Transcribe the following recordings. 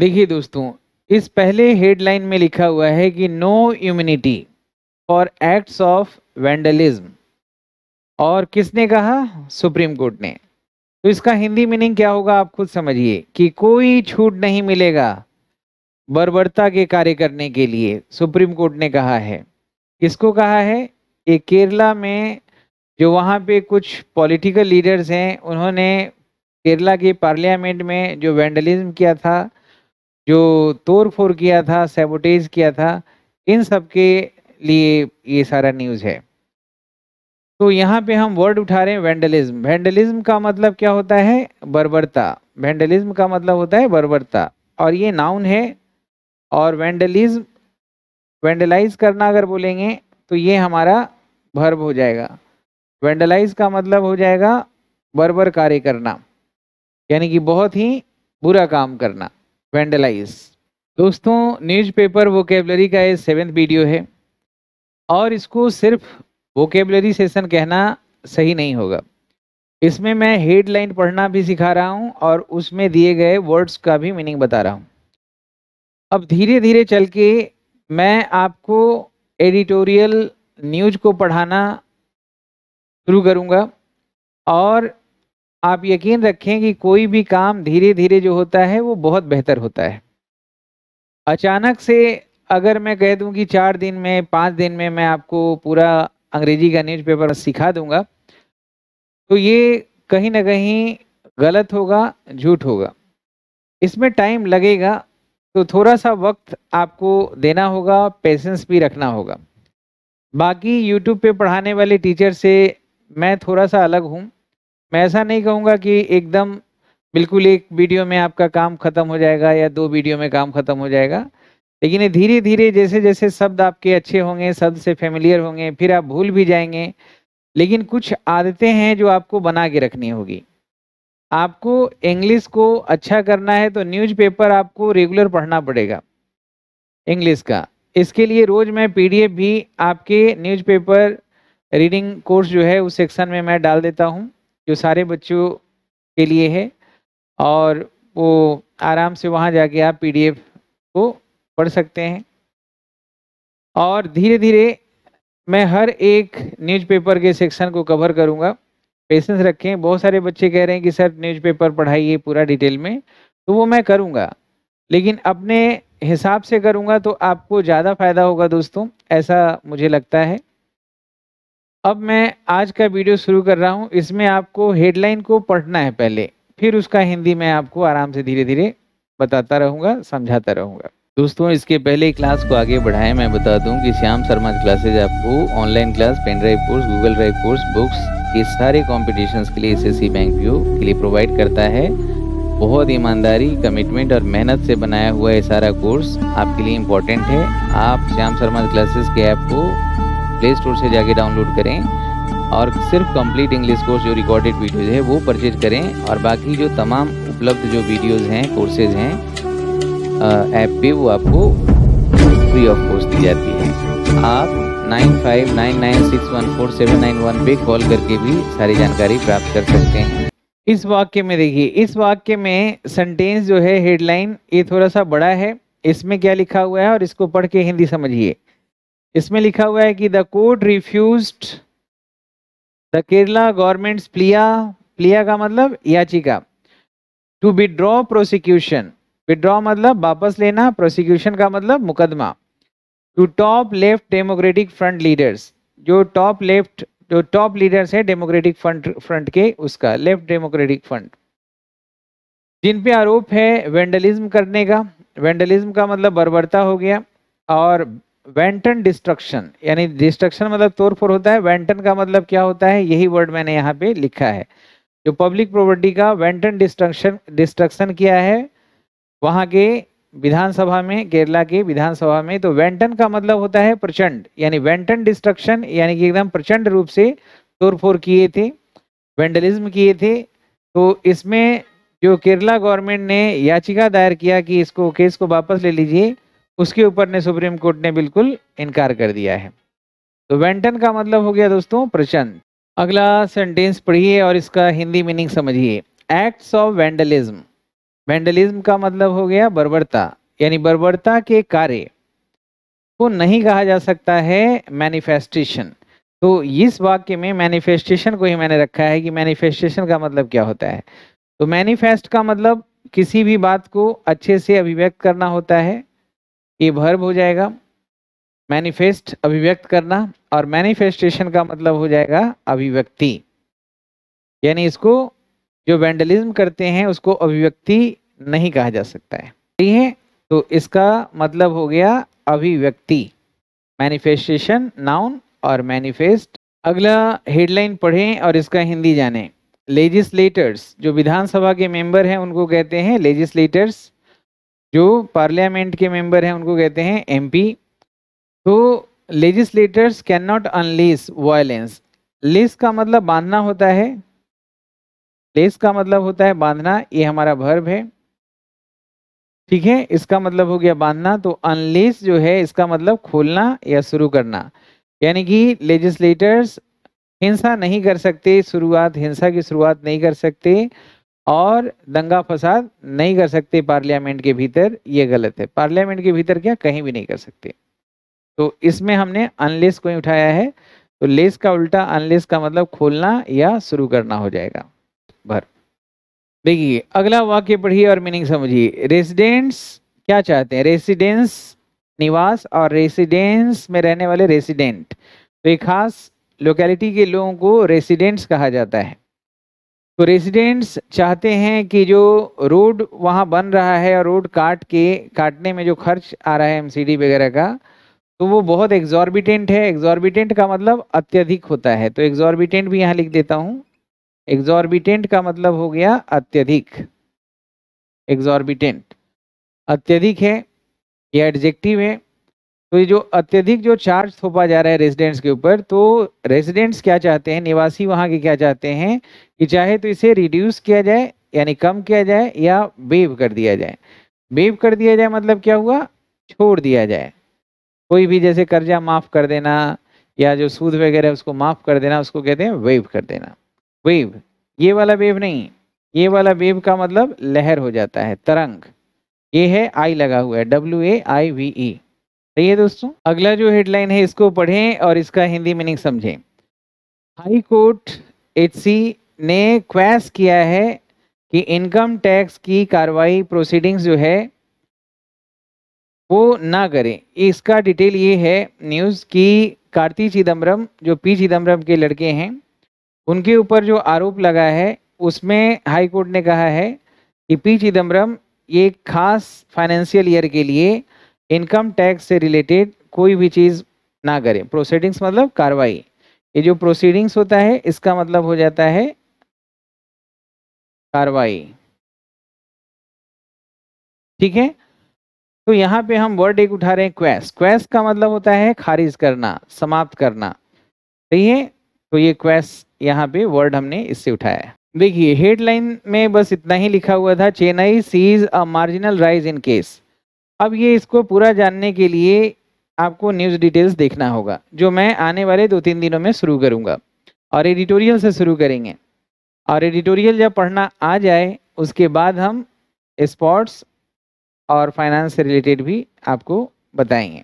देखिए दोस्तों इस पहले हेडलाइन में लिखा हुआ है कि no immunity for acts of vandalism और किसने कहा सुप्रीम कोर्ट ने तो इसका हिंदी मीनिंग क्या होगा आप खुद समझिए कि कोई छूट नहीं मिलेगा बर्बरता के कार्य करने के लिए सुप्रीम कोर्ट ने कहा है किसको कहा है कि केरला में जो वहाँ पे कुछ पॉलिटिकल लीडर्स हैं उन्होंने केरला के पार्लियामेंट में जो वेंडलिज्म किया था जो तोड़फोड़ किया था सेबोटेज किया था इन सब के लिए ये सारा न्यूज़ है तो यहाँ पे हम वर्ड उठा रहे हैं वेंडलिज्म वेंडलिज्म का मतलब क्या होता है बर्बरता वेंडलिज्म का मतलब होता है बर्बरता और ये नाउन है और वेंडलिज्म वेंडलाइज करना अगर बोलेंगे तो ये हमारा भर्ब हो जाएगा वेंडलाइज का मतलब हो जाएगा बर्बर कार्य करना यानी कि बहुत ही बुरा काम करना वेंडलाइज दोस्तों न्यूज़पेपर वोकेबलरी का ये सेवेंथ वीडियो है और इसको सिर्फ वोकेबलरी सेशन कहना सही नहीं होगा इसमें मैं हेडलाइन पढ़ना भी सिखा रहा हूँ और उसमें दिए गए वर्ड्स का भी मीनिंग बता रहा हूँ अब धीरे धीरे चल के मैं आपको एडिटोरियल न्यूज को पढ़ाना शुरू करूँगा और आप यकीन रखें कि कोई भी काम धीरे धीरे जो होता है वो बहुत बेहतर होता है अचानक से अगर मैं कह दूं कि चार दिन में पाँच दिन में मैं आपको पूरा अंग्रेजी का न्यूज़पेपर सिखा दूंगा तो ये कहीं ना कहीं गलत होगा झूठ होगा इसमें टाइम लगेगा तो थोड़ा सा वक्त आपको देना होगा पेशेंस भी रखना होगा बाकी यूट्यूब पे पढ़ाने वाले टीचर से मैं थोड़ा सा अलग हूँ मैं ऐसा नहीं कहूँगा कि एकदम बिल्कुल एक वीडियो में आपका काम खत्म हो जाएगा या दो वीडियो में काम खत्म हो जाएगा लेकिन धीरे धीरे जैसे जैसे शब्द आपके अच्छे होंगे शब्द से फेमिलियर होंगे फिर आप भूल भी जाएंगे लेकिन कुछ आदतें हैं जो आपको बना के रखनी होगी आपको इंग्लिश को अच्छा करना है तो न्यूज़पेपर आपको रेगुलर पढ़ना पड़ेगा इंग्लिश का इसके लिए रोज़ मैं पीडीएफ भी आपके न्यूज़पेपर रीडिंग कोर्स जो है उस सेक्शन में मैं डाल देता हूँ जो सारे बच्चों के लिए है और वो आराम से वहाँ जाके आप पीडीएफ को पढ़ सकते हैं और धीरे धीरे मैं हर एक न्यूज़पेपर के सेक्शन को कवर करूँगा पेशेंस रखें बहुत सारे बच्चे कह रहे हैं कि सर न्यूज़पेपर पढ़ाइए पूरा डिटेल में तो वो मैं करूँगा लेकिन अपने हिसाब से करूँगा तो आपको ज़्यादा फायदा होगा दोस्तों ऐसा मुझे लगता है अब मैं आज का वीडियो शुरू कर रहा हूँ इसमें आपको हेडलाइन को पढ़ना है पहले फिर उसका हिंदी मैं आपको आराम से धीरे धीरे बताता रहूँगा समझाता रहूँगा दोस्तों इसके पहले क्लास को आगे बढ़ाएं मैं बता दूं कि श्याम शर्मा क्लासेज आपको online class pen drive course Google drive course books ये सारे कॉम्पिटिशन्स के लिए एस बैंक व्यू के लिए प्रोवाइड करता है बहुत ईमानदारी कमिटमेंट और मेहनत से बनाया हुआ ये सारा कोर्स आपके लिए इम्पोर्टेंट है आप श्याम शर्मा क्लासेस के ऐप को प्ले स्टोर से जाके डाउनलोड करें और सिर्फ कंप्लीट इंग्लिश कोर्स जो रिकॉर्डेड वीडियोज है वो परचेज करें और बाकी जो तमाम उपलब्ध जो वीडियोज़ हैं कोर्सेज हैं ऐप पे वो आपको फ्री ऑफ कॉस्ट दी जाती है आप 9599614791 पे कॉल करके भी सारी जानकारी प्राप्त कर सकते हैं इस वाक्य में देखिए इस वाक्य में सेंटेंस जो है हेडलाइन ये थोड़ा सा बड़ा है इसमें क्या लिखा हुआ है और इसको पढ़ के हिंदी समझिए इसमें लिखा हुआ है कि the court refuse the Kerala government plea plea का मतलब याचिका टू विड्रॉ प्रोसिक्यूशन विड्रॉ मतलब वापस लेना प्रोसिक्यूशन का मतलब मुकदमा to top Left Democratic Front leaders जो टॉप लेफ्ट जो टॉप लीडर्स है डेमोक्रेटिक फ्रंट फ्रंट के उसका लेफ्ट डेमोक्रेटिक फ्रंट जिन पे आरोप है वेंडलिज्म करने का वेंडलिज्म का मतलब बर्बरता हो गया और वेंटन डिस्ट्रक्शन यानी डिस्ट्रक्शन मतलब तोड़फोड़ होता है वेंटन का मतलब क्या होता है यही वर्ड मैंने यहाँ पे लिखा है जो पब्लिक प्रॉपर्टी का वेंटन डिस्ट्रक्शन डिस्ट्रक्शन किया है वहाँ के विधानसभा में केरला के विधानसभा में तो वेंटन का मतलब होता है प्रचंड यानी वेंटन डिस्ट्रक्शन यानी कि एकदम प्रचंड रूप से तोड़फोड़ किए थे वेंडलिज्म किए थे तो इसमें जो केरला गवर्नमेंट ने याचिका दायर किया कि इसको केस को वापस ले लीजिए उसके ऊपर ने सुप्रीम कोर्ट ने बिल्कुल इनकार कर दिया है तो वेंटन का मतलब हो गया दोस्तों प्रचंड अगला सेंटेंस पढ़िए और इसका हिंदी मीनिंग समझिए एक्ट्स ऑफ वेंडलिज्म वेंडलिज्म का मतलब हो गया बर्बरता यानी बर्बरता के कार्य को नहीं कहा जा सकता है मैनिफेस्टेशन तो इस वाक्य में मैनिफेस्टेशन को ही मैंने रखा है कि मैनिफेस्टेशन का मतलब क्या होता है तो मैनिफेस्ट का मतलब किसी भी बात को अच्छे से अभिव्यक्त करना होता है ये वर्ब हो जाएगा मैनिफेस्ट अभिव्यक्त करना और मैनिफेस्टेशन का मतलब हो जाएगा अभिव्यक्ति यानी इसको जो वैंडलिज्म करते हैं उसको अभिव्यक्ति नहीं कहा जा सकता है ठीक है तो इसका मतलब हो गया अभिव्यक्ति मैनिफेस्टेशन नाउन और मैनिफेस्ट अगला हेडलाइन पढ़ें और इसका हिंदी जानें लेजिस्लेटर्स जो विधानसभा के मेंबर हैं उनको कहते हैं लेजिस्लेटर्स जो पार्लियामेंट के मेंबर हैं उनको कहते हैं एमपी तो legislators can not unleash violence leash का मतलब बांधना होता है लेस का मतलब होता है बांधना ये हमारा भर्ब है ठीक है इसका मतलब हो गया बांधना तो अनलेस जो है इसका मतलब खोलना या शुरू करना यानी कि लेजिस्लेटर्स हिंसा नहीं कर सकते शुरुआत हिंसा की शुरुआत नहीं कर सकते और दंगा फसाद नहीं कर सकते पार्लियामेंट के भीतर ये गलत है पार्लियामेंट के भीतर क्या कहीं भी नहीं कर सकते तो इसमें हमने अनलेस को ही उठाया है तो लेस का उल्टा अनलेस का मतलब खोलना या शुरू करना हो जाएगा भर देखिए अगला वाक्य पढ़िए और मीनिंग समझिए रेसिडेंट्स क्या चाहते हैं रेसिडेंस निवास और रेसिडेंस में रहने वाले रेसिडेंट तो एक खास लोकेलिटी के लोगों को रेसिडेंट्स कहा जाता है तो रेजिडेंट्स चाहते हैं कि जो रोड वहाँ बन रहा है और रोड काट के काटने में जो खर्च आ रहा है एमसीडी वगैरह का तो वो बहुत एग्जॉर्बिटेंट है एग्जॉर्बिटेंट का मतलब अत्यधिक होता है तो एग्जॉर्बिटेंट भी यहाँ लिख देता हूँ एग्जॉर्बिटेंट का मतलब हो गया अत्यधिक एग्जॉर्बिटेंट अत्यधिक है यह एडजेक्टिव है तो ये जो अत्यधिक जो चार्ज थोपा जा रहा है रेजिडेंट्स के ऊपर तो रेजिडेंट्स क्या चाहते हैं निवासी वहां के क्या चाहते हैं कि चाहे तो इसे रिड्यूस किया जाए यानी कम किया जाए या वेव कर दिया जाए वेव कर दिया जाए मतलब क्या हुआ छोड़ दिया जाए कोई भी जैसे कर्जा माफ़ कर देना या जो सूद वगैरह उसको माफ़ कर देना उसको कहते हैं वेव कर देना वेव ये वाला वेव नहीं ये वाला वेव का मतलब लहर हो जाता है तरंग ये है आई लगा हुआ है W A I V E सही है दोस्तों अगला जो हेडलाइन है इसको पढ़ें और इसका हिंदी मीनिंग समझें हाई कोर्ट एचसी ने क्वैस किया है कि इनकम टैक्स की कार्रवाई प्रोसीडिंग्स जो है वो ना करें इसका डिटेल ये है न्यूज़ कि कार्ति चिदम्बरम जो पी चिदम्बरम के लड़के हैं उनके ऊपर जो आरोप लगा है उसमें हाई कोर्ट ने कहा है कि पी चिदम्बरम ये खास फाइनेंशियल ईयर के लिए इनकम टैक्स से रिलेटेड कोई भी चीज़ ना करें प्रोसीडिंग्स मतलब कार्रवाई ये जो प्रोसीडिंग्स होता है इसका मतलब हो जाता है कार्रवाई ठीक है तो यहाँ पे हम वर्ड एक उठा रहे हैं क्वेस्ट क्वेस्ट का मतलब होता है खारिज करना समाप्त करना सही है तो ये क्वेस्ट यहाँ पे वर्ड हमने इससे उठाया देखिए हेडलाइन में बस इतना ही लिखा हुआ था Chennai sees a marginal rise in case अब ये इसको पूरा जानने के लिए आपको न्यूज़ डिटेल्स देखना होगा जो मैं आने वाले दो तीन दिनों में शुरू करूँगा और एडिटोरियल से शुरू करेंगे और एडिटोरियल जब पढ़ना आ जाए उसके बाद हम स्पोर्ट्स और फाइनेंस से रिलेटेड भी आपको बताएंगे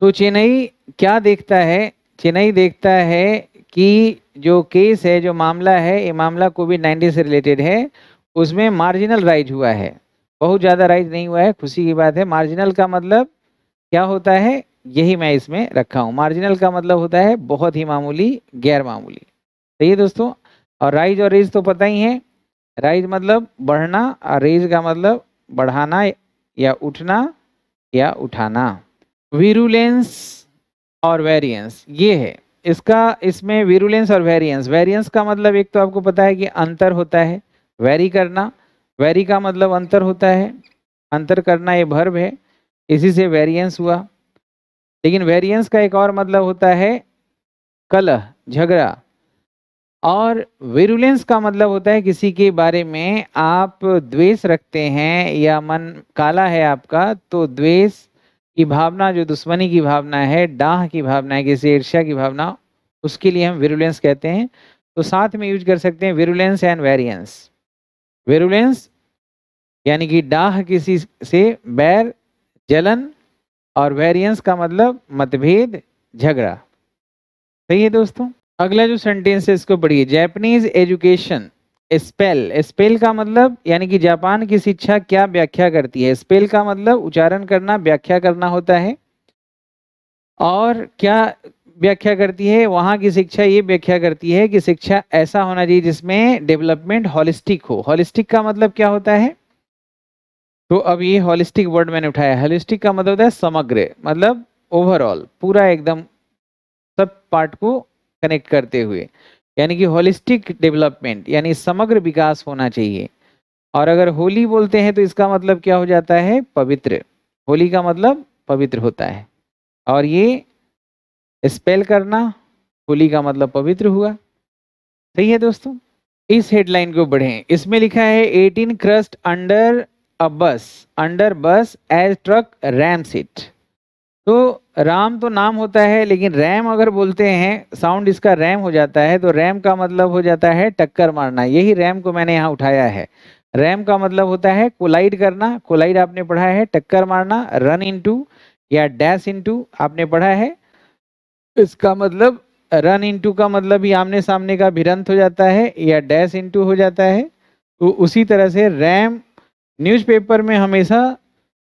तो चेन्नई क्या देखता है चेन्नई देखता है कि जो केस है जो मामला है ये मामला कोविड नाइन्टीन से रिलेटेड है उसमें मार्जिनल राइज हुआ है बहुत ज़्यादा राइज नहीं हुआ है खुशी की बात है मार्जिनल का मतलब क्या होता है यही मैं इसमें रखा हूँ मार्जिनल का मतलब होता है बहुत ही मामूली गैर मामूली सही है दोस्तों और राइज और रेज तो पता ही है राइज मतलब बढ़ना और रेज का मतलब बढ़ाना या उठना या उठाना वीरुलेंस और वेरियंस ये है इसका इसमें वीरुलेंस और वेरियंस वेरियंस का मतलब एक तो आपको पता है कि अंतर होता है वेरी करना वेरी का मतलब अंतर होता है अंतर करना ये भर्व है इसी से वेरियंस हुआ लेकिन वेरियंस का एक और मतलब होता है कलह झगड़ा और विरुलेंस का मतलब होता है किसी के बारे में आप द्वेष रखते हैं या मन काला है आपका तो द्वेष की भावना जो दुश्मनी की भावना है डाह की भावना है किसी ईर्ष्या की भावना उसके लिए हम विरुलेंस कहते हैं तो साथ में यूज कर सकते हैं विरुलेंस एंड वेरियंस वेरुलेंस यानी कि डाह किसी से बैर जलन और वेरियंस का मतलब मतभेद झगड़ा सही है दोस्तों अगला जो सेंटेंस है इसको पढ़िए जैपनीज एजुकेशन स्पेल स्पेल का मतलब यानी कि जापान की शिक्षा क्या व्याख्या करती है स्पेल का मतलब उच्चारण करना व्याख्या करना होता है और क्या व्याख्या करती है वहां की शिक्षा ये व्याख्या करती है कि शिक्षा ऐसा होना चाहिए जिसमें डेवलपमेंट हॉलिस्टिक हो हॉलिस्टिक का मतलब क्या होता है तो अब ये हॉलिस्टिक वर्ड मैंने उठाया हॉलिस्टिक का मतलब होता है समग्र मतलब ओवरऑल पूरा एकदम सब पार्ट को कनेक्ट करते हुए यानी कि हॉलिस्टिक डेवलपमेंट यानी समग्र विकास होना चाहिए और अगर होली बोलते हैं तो इसका मतलब क्या हो जाता है पवित्र होली का मतलब पवित्र होता है और ये स्पेल करना होली का मतलब पवित्र हुआ सही है दोस्तों इस हेडलाइन को बढ़े इसमें लिखा है एटीन क्रस्ट अंडर अ बस अंडर बस एज ट्रक रैम सीट तो राम तो नाम होता है लेकिन रैम अगर बोलते हैं साउंड इसका रैम हो जाता है तो रैम का मतलब हो जाता है टक्कर मारना यही रैम को मैंने यहाँ उठाया है रैम का मतलब होता है कोलाइड करना कोलाइड आपने पढ़ा है टक्कर मारना रन इनटू या डैश इनटू आपने पढ़ा है इसका मतलब रन इंटू का मतलब ही आमने सामने का भिरंत हो जाता है या डैश इंटू हो जाता है तो उसी तरह से रैम न्यूज़पेपर में हमेशा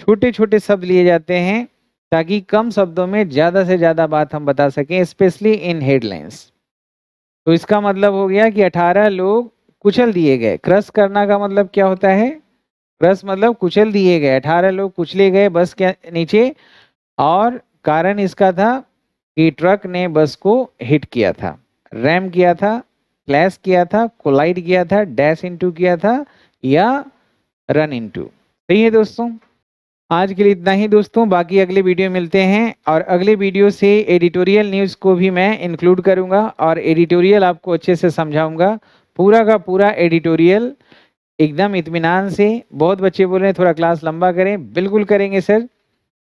छोटे छोटे शब्द लिए जाते हैं ताकि कम शब्दों में ज़्यादा से ज़्यादा बात हम बता सकें स्पेशली इन हेडलाइंस तो इसका मतलब हो गया कि 18 लोग कुचल दिए गए क्रश करना का मतलब क्या होता है क्रश मतलब कुचल दिए गए अठारह लोग कुचले गए बस के नीचे और कारण इसका था कि ट्रक ने बस को हिट किया था रैम किया था क्लैश किया था कोलाइड किया था डैश इनटू किया था या रन इनटू सही है दोस्तों आज के लिए इतना ही दोस्तों बाकी अगले वीडियो मिलते हैं और अगले वीडियो से एडिटोरियल न्यूज़ को भी मैं इंक्लूड करूंगा और एडिटोरियल आपको अच्छे से समझाऊंगा पूरा का पूरा एडिटोरियल एकदम इतमान से बहुत बच्चे बोल रहे हैं थोड़ा क्लास लंबा करें बिल्कुल करेंगे सर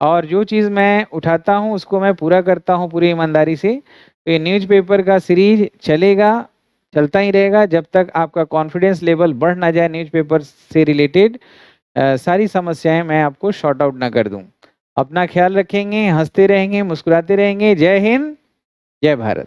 और जो चीज़ मैं उठाता हूँ उसको मैं पूरा करता हूँ पूरी ईमानदारी से तो ये न्यूज़पेपर का सीरीज चलेगा चलता ही रहेगा जब तक आपका कॉन्फिडेंस लेवल बढ़ ना जाए न्यूज़पेपर से रिलेटेड सारी समस्याएं मैं आपको शॉर्ट आउट ना कर दूं अपना ख्याल रखेंगे हंसते रहेंगे मुस्कुराते रहेंगे जय हिंद जय भारत